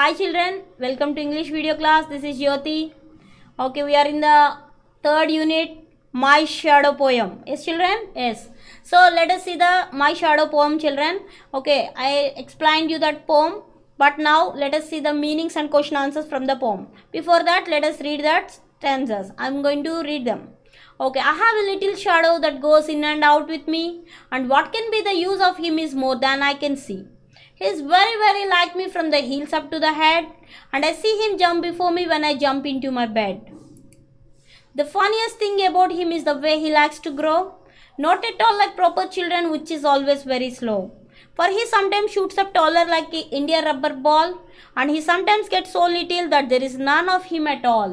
hi children welcome to english video class this is jyoti okay we are in the third unit my shadow poem yes children yes so let us see the my shadow poem children okay i explained you that poem but now let us see the meanings and question answers from the poem before that let us read that stanzas i'm going to read them okay i have a little shadow that goes in and out with me and what can be the use of him is more than i can see he is very very like me from the heels up to the head and I see him jump before me when I jump into my bed. The funniest thing about him is the way he likes to grow. Not at all like proper children which is always very slow. For he sometimes shoots up taller like an India rubber ball and he sometimes gets so little that there is none of him at all.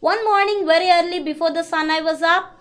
One morning very early before the sun I was up,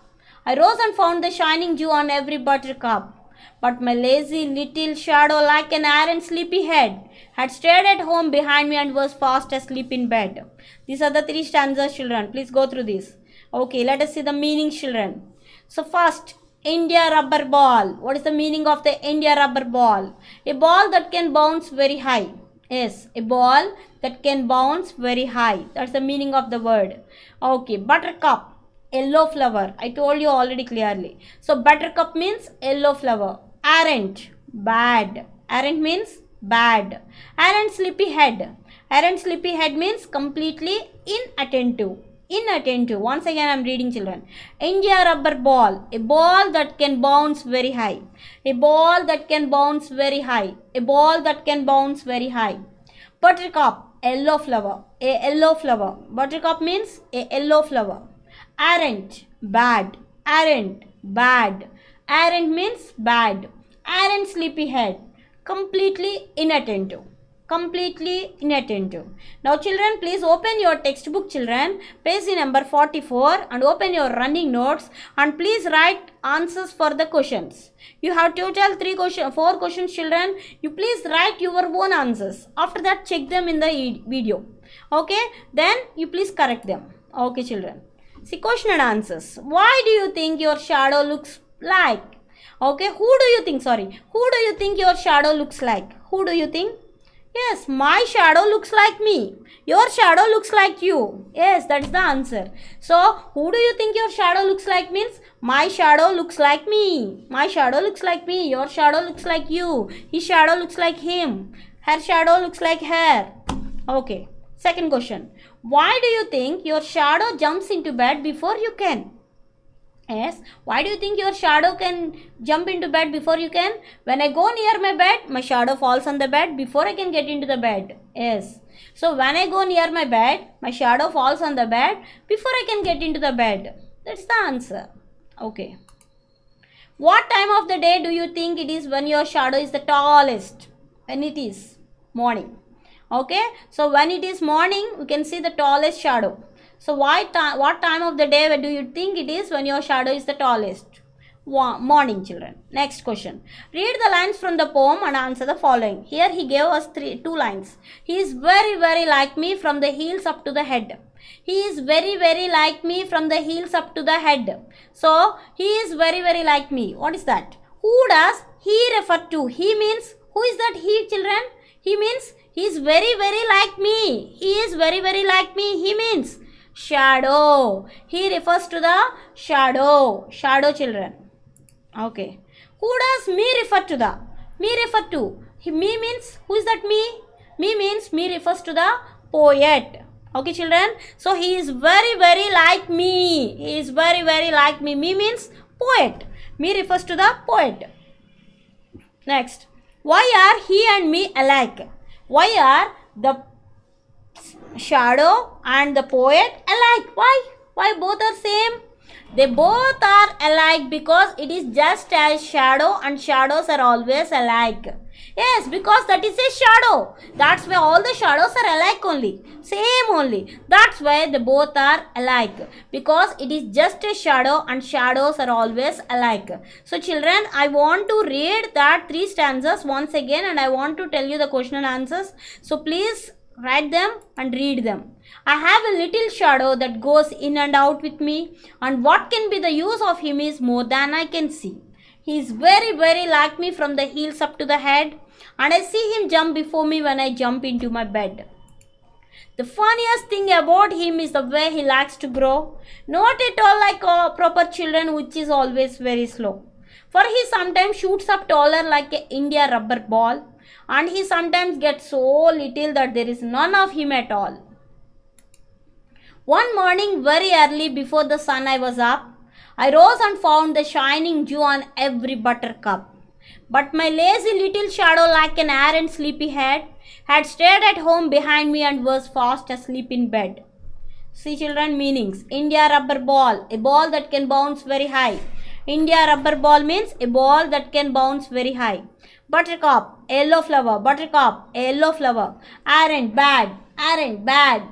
I rose and found the shining dew on every buttercup but my lazy little shadow like an iron sleepy head had stayed at home behind me and was fast asleep in bed. These are the three stanzas children. Please go through this. Okay, let us see the meaning children. So first, India rubber ball. What is the meaning of the India rubber ball? A ball that can bounce very high. Yes, a ball that can bounce very high. That's the meaning of the word. Okay, buttercup yellow flower. I told you already clearly. So buttercup means yellow flower. Errant, bad. Errant means bad. Errant sleepy head. Errant sleepy head means completely inattentive. Inattentive. Once again, I'm reading children. India rubber ball. A ball that can bounce very high. A ball that can bounce very high. A ball that can bounce very high. Buttercup. Yellow flower. A yellow flower. Buttercup means a yellow flower. Aren't, bad, aren't, bad. Aren't means bad. Aren't sleepyhead. Completely inattentive. Completely inattentive. Now children, please open your textbook children. Page number 44 and open your running notes and please write answers for the questions. You have total three question, four questions children. You please write your own answers. After that check them in the video. Okay. Then you please correct them. Okay children. See question and answers. Why do you think your shadow looks like? Okay, who do you think, sorry, who do you think your shadow looks like? Who do you think? Yes, my shadow looks like me. Your shadow looks like you. Yes, that's the answer. So, who do you think your shadow looks like means? My shadow looks like me. My shadow looks like me. Your shadow looks like you. His shadow looks like him. Her shadow looks like her. Okay. Second question. Why do you think your shadow jumps into bed before you can? Yes, why do you think your shadow can jump into bed before you can? When I go near my bed, my shadow falls on the bed before I can get into the bed. Yes. So when I go near my bed, my shadow falls on the bed before I can get into the bed. That's the answer. Okay. What time of the day do you think it is when your shadow is the tallest? When it is morning okay so when it is morning we can see the tallest shadow so why what time of the day do you think it is when your shadow is the tallest morning children next question read the lines from the poem and answer the following here he gave us three two lines he is very very like me from the heels up to the head he is very very like me from the heels up to the head so he is very very like me what is that who does he refer to he means who is that he children he means he is very, very like me. He is very, very like me. He means shadow. He refers to the shadow. Shadow children. Okay. Who does me refer to the? Me refer to. He, me means, who is that me? Me means me refers to the poet. Okay children. So he is very, very like me. He is very, very like me. Me means poet. Me refers to the poet. Next. Why are he and me alike? Why are the shadow and the poet alike? Why? Why both are same? They both are alike because it is just as shadow and shadows are always alike. Yes, because that is a shadow. That's why all the shadows are alike only. Same only. That's why they both are alike. Because it is just a shadow and shadows are always alike. So children, I want to read that three stanzas once again and I want to tell you the question and answers. So please write them and read them. I have a little shadow that goes in and out with me and what can be the use of him is more than I can see. He is very very like me from the heels up to the head and I see him jump before me when I jump into my bed. The funniest thing about him is the way he likes to grow. Not at all like uh, proper children which is always very slow. For he sometimes shoots up taller like an India rubber ball and he sometimes gets so little that there is none of him at all. One morning very early before the sun I was up. I rose and found the shining dew on every buttercup. But my lazy little shadow like an errant sleepy head had stayed at home behind me and was fast asleep in bed. See children meanings. India rubber ball, a ball that can bounce very high. India rubber ball means a ball that can bounce very high. Buttercup, yellow flower. Buttercup, yellow flower. Errant, bad. Errant, bad.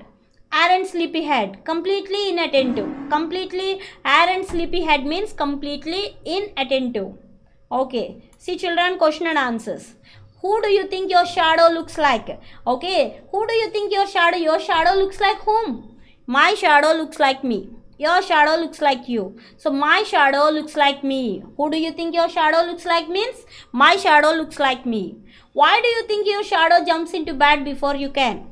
sleepy sleepyhead. Completely inattentive. Completely sleepy sleepyhead means completely inattentive. Okay. See children, question and answers who do you think your shadow looks like okay who do you think your shadow your shadow looks like whom my shadow looks like me your shadow looks like you so my shadow looks like me who do you think your shadow looks like means my shadow looks like me why do you think your shadow jumps into bed before you can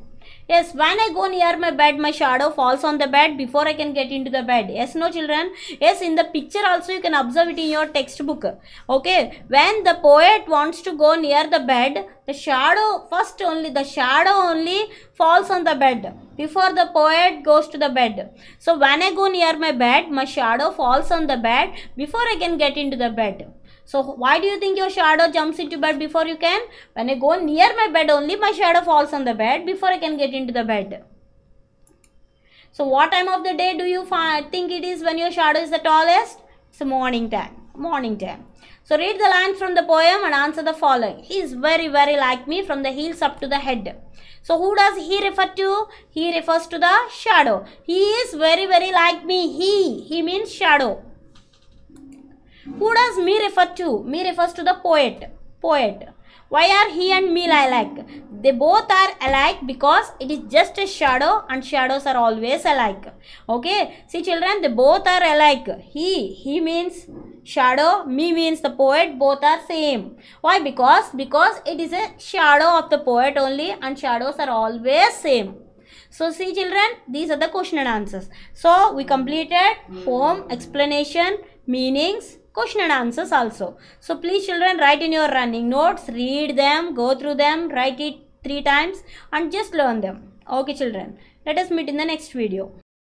Yes, when I go near my bed, my shadow falls on the bed before I can get into the bed. Yes, no children? Yes, in the picture also you can observe it in your textbook. Okay, when the poet wants to go near the bed, the shadow, first only, the shadow only falls on the bed before the poet goes to the bed. So, when I go near my bed, my shadow falls on the bed before I can get into the bed. So why do you think your shadow jumps into bed before you can? When I go near my bed only, my shadow falls on the bed before I can get into the bed. So what time of the day do you think it is when your shadow is the tallest? It's morning time. Morning time. So read the lines from the poem and answer the following. He is very very like me from the heels up to the head. So who does he refer to? He refers to the shadow. He is very very like me. He. He means shadow. Who does me refer to? Me refers to the poet. Poet. Why are he and me alike? They both are alike because it is just a shadow and shadows are always alike. Okay. See children, they both are alike. He, he means shadow, me means the poet, both are same. Why? Because, because it is a shadow of the poet only and shadows are always same. So see children, these are the question and answers. So we completed poem, explanation, meanings, question and answers also. So please children write in your running notes, read them, go through them, write it three times and just learn them. Okay children, let us meet in the next video.